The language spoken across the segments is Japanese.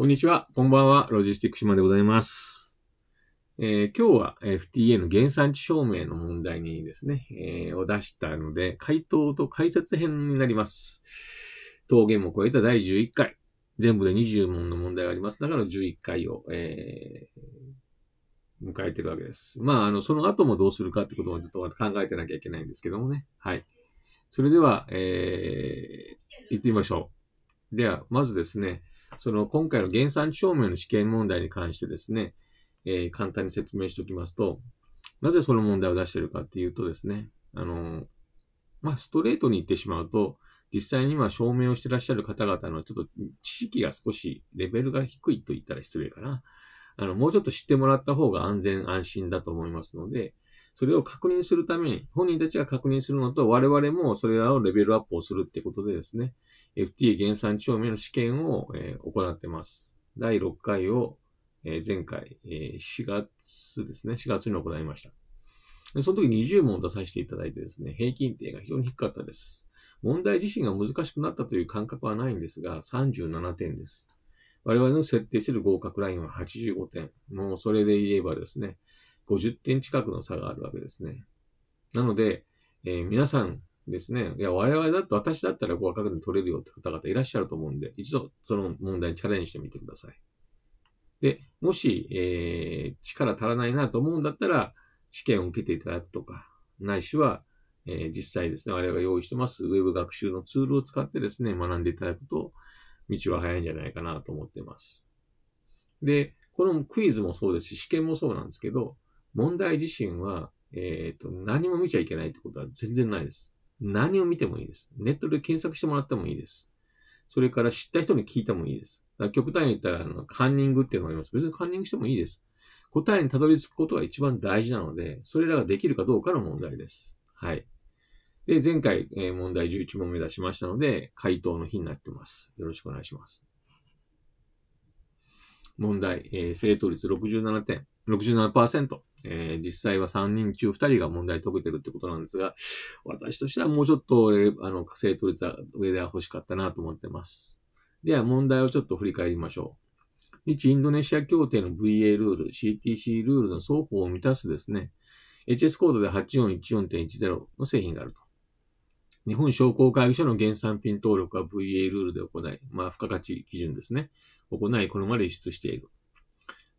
こんにちは。こんばんは。ロジスティック島でございます。えー、今日は FTA の原産地証明の問題にですね、えー、を出したので、回答と解説編になります。当言も超えた第11回。全部で20問の問題があります。だから11回を、えー、迎えてるわけです。まあ、あの、その後もどうするかってこともちょっと考えてなきゃいけないんですけどもね。はい。それでは、えー、行ってみましょう。では、まずですね、その今回の原産地証明の試験問題に関してですね、えー、簡単に説明しておきますと、なぜその問題を出しているかっていうとですね、あの、まあ、ストレートに言ってしまうと、実際に今証明をしてらっしゃる方々のちょっと知識が少しレベルが低いと言ったら失礼かな。あの、もうちょっと知ってもらった方が安全安心だと思いますので、それを確認するために、本人たちが確認するのと、我々もそれらをレベルアップをするってことでですね、FTA 原産地丁面の試験を、えー、行ってます。第6回を、えー、前回、えー、4月ですね、4月に行いました。でその時20問出させていただいてですね、平均点が非常に低かったです。問題自身が難しくなったという感覚はないんですが、37点です。我々の設定している合格ラインは85点。もうそれで言えばですね、50点近くの差があるわけですね。なので、えー、皆さん、ですね。いや、我々だと、私だったら合格で取れるよって方々いらっしゃると思うんで、一度その問題にチャレンジしてみてください。で、もし、えー、力足らないなと思うんだったら、試験を受けていただくとか、ないしは、えー、実際ですね、我々が用意してます、ウェブ学習のツールを使ってですね、学んでいただくと、道は早いんじゃないかなと思っています。で、このクイズもそうですし、試験もそうなんですけど、問題自身は、えっ、ー、と、何も見ちゃいけないってことは全然ないです。何を見てもいいです。ネットで検索してもらってもいいです。それから知った人に聞いてもいいです。極端に言ったら、あの、カンニングっていうのがあります。別にカンニングしてもいいです。答えにたどり着くことが一番大事なので、それらができるかどうかの問題です。はい。で、前回、え問題11問目出しましたので、回答の日になってます。よろしくお願いします。問題、えー、正答率67点、67%。えー、実際は3人中2人が問題解けてるってことなんですが、私としてはもうちょっと、あの、正取率は上では欲しかったなと思ってます。では、問題をちょっと振り返りましょう。日インドネシア協定の VA ルール、CTC ルールの双方を満たすですね、HS コードで8414.10の製品があると。日本商工会議所の原産品登録は VA ルールで行い、まあ、付加価値基準ですね。行い、これまで輸出している。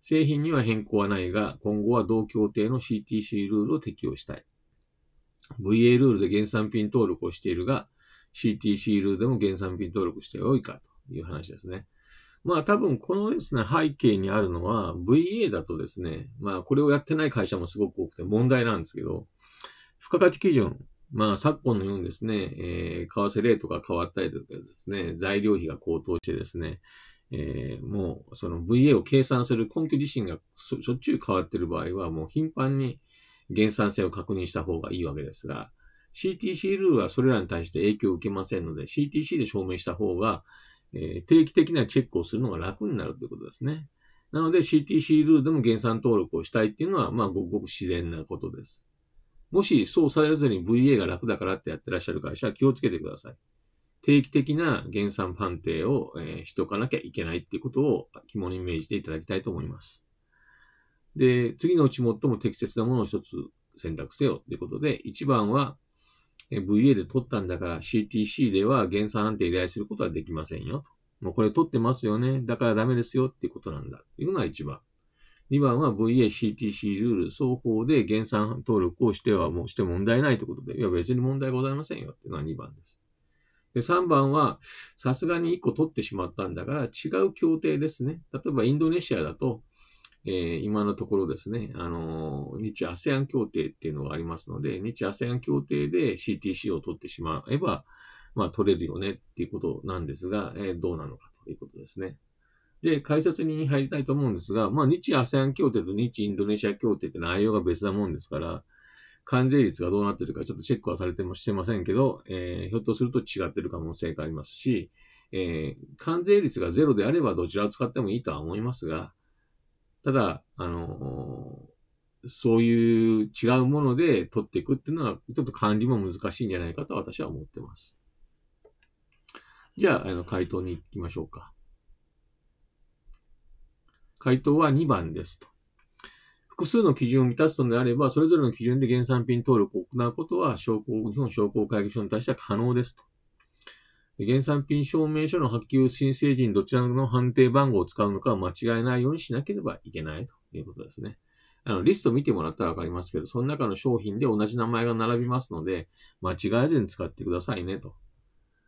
製品には変更はないが、今後は同協定の CTC ルールを適用したい。VA ルールで原産品登録をしているが、CTC ルールでも原産品登録してよいかという話ですね。まあ多分このですね、背景にあるのは VA だとですね、まあこれをやってない会社もすごく多くて問題なんですけど、付加価値基準、まあ昨今のようにですね、えー、為替レートが変わったりとかですね、材料費が高騰してですね、えー、もうその VA を計算する根拠自身がしょっちゅう変わっている場合は、もう頻繁に減産性を確認した方がいいわけですが、CTC ルールはそれらに対して影響を受けませんので、CTC で証明した方が、えー、定期的なチェックをするのが楽になるということですね。なので CTC ルールでも減産登録をしたいっていうのは、まあ、ごくごく自然なことです。もしそうされずに VA が楽だからってやってらっしゃる会社は気をつけてください。定期的な減産判定を、えー、しておかなきゃいけないっていうことを肝に銘じていただきたいと思います。で、次のうち最も適切なものを一つ選択せよということで、一番は、VA で取ったんだから CTC では減産判定依頼することはできませんよと。もうこれ取ってますよね。だからダメですよっていうことなんだ。っていうのが一番。二番は VA、CTC ルール、双方で減産登録をしてはもうして問題ないということで、いや別に問題ございませんよっていうのが二番です。で、3番は、さすがに1個取ってしまったんだから、違う協定ですね。例えば、インドネシアだと、えー、今のところですね、あのー、日 ASEAN 協定っていうのがありますので、日アセアン協定で CTC を取ってしまえば、まあ、取れるよねっていうことなんですが、えー、どうなのかということですね。で、解説に入りたいと思うんですが、まあ、日アセアン協定と日インドネシア協定って内容が別なもんですから、関税率がどうなってるかちょっとチェックはされてもしてませんけど、えー、ひょっとすると違ってる可能性がありますし、えー、関税率がゼロであればどちらを使ってもいいとは思いますが、ただ、あのー、そういう違うもので取っていくっていうのは、ちょっと管理も難しいんじゃないかと私は思ってます。じゃあ、あの、回答に行きましょうか。回答は2番ですと。複数の基準を満たすのであれば、それぞれの基準で原産品登録を行うことは、商工、日本商工会議所に対しては可能ですと。原産品証明書の発給申請時にどちらの判定番号を使うのかを間違えないようにしなければいけないということですね。あの、リスト見てもらったらわかりますけど、その中の商品で同じ名前が並びますので、間違えずに使ってくださいねと。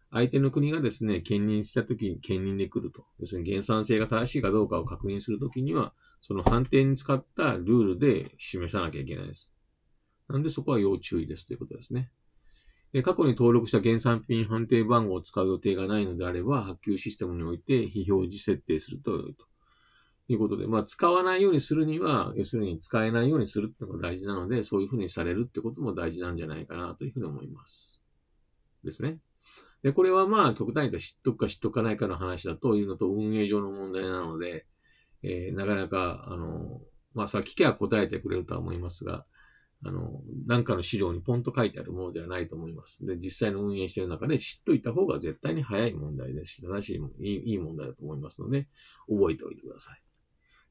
相手の国がですね、兼任したときに兼任で来ると。要するに原産性が正しいかどうかを確認するときには、その判定に使ったルールで示さなきゃいけないです。なんでそこは要注意ですということですね。過去に登録した原産品判定番号を使う予定がないのであれば、発給システムにおいて非表示設定すると良いと。いうことで、まあ、使わないようにするには、要するに使えないようにするってのが大事なので、そういうふうにされるってことも大事なんじゃないかなというふうに思います。ですね。で、これはまあ、極端に言った知っとくか知っとかないかの話だというのと、運営上の問題なので、えー、なかなか、あの、まあ、さ、聞きゃ答えてくれるとは思いますが、あの、なんかの資料にポンと書いてあるものではないと思います。で、実際の運営している中で知っといた方が絶対に早い問題ですし、正しい、いいいい問題だと思いますので、覚えておいてください。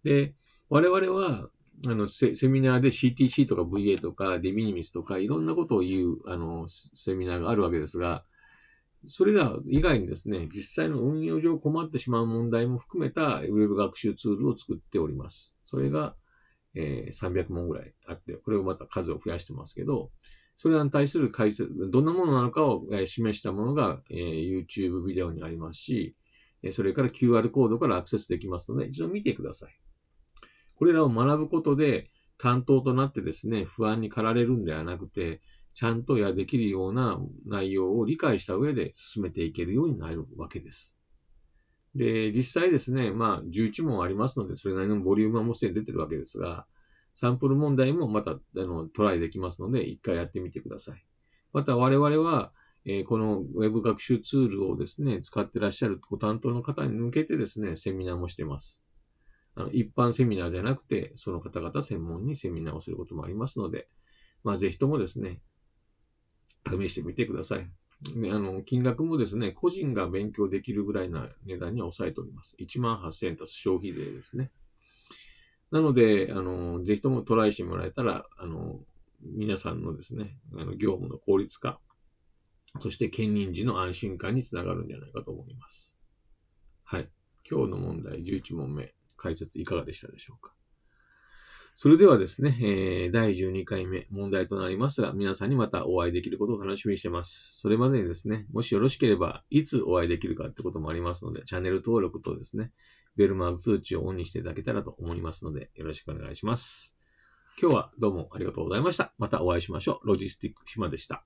で、我々は、あのセ、セミナーで CTC とか VA とかデミニミスとかいろんなことを言う、あの、セミナーがあるわけですが、それら以外にですね、実際の運用上困ってしまう問題も含めたウェブ学習ツールを作っております。それが、えー、300問ぐらいあって、これをまた数を増やしてますけど、それらに対する解説、どんなものなのかを、え示したものが、えー、YouTube ビデオにありますし、えそれから QR コードからアクセスできますので、一度見てください。これらを学ぶことで、担当となってですね、不安に駆られるんではなくて、ちゃんとやできるような内容を理解した上で進めていけるようになるわけです。で、実際ですね、まあ、11問ありますので、それなりのボリュームはもうすでに出てるわけですが、サンプル問題もまた、あの、トライできますので、一回やってみてください。また、我々は、えー、この Web 学習ツールをですね、使ってらっしゃるご担当の方に向けてですね、セミナーもしてます。あの、一般セミナーじゃなくて、その方々専門にセミナーをすることもありますので、まあ、ぜひともですね、試してみてください。あの、金額もですね、個人が勉強できるぐらいな値段には抑えております。1万8000円足す消費税ですね。なので、あの、ぜひともトライしてもらえたら、あの、皆さんのですね、あの業務の効率化、そして兼任時の安心感につながるんじゃないかと思います。はい。今日の問題11問目、解説いかがでしたでしょうかそれではですね、えー、第12回目問題となりますが、皆さんにまたお会いできることを楽しみにしてます。それまでにですね、もしよろしければ、いつお会いできるかってこともありますので、チャンネル登録とですね、ベルマーク通知をオンにしていただけたらと思いますので、よろしくお願いします。今日はどうもありがとうございました。またお会いしましょう。ロジスティック島でした。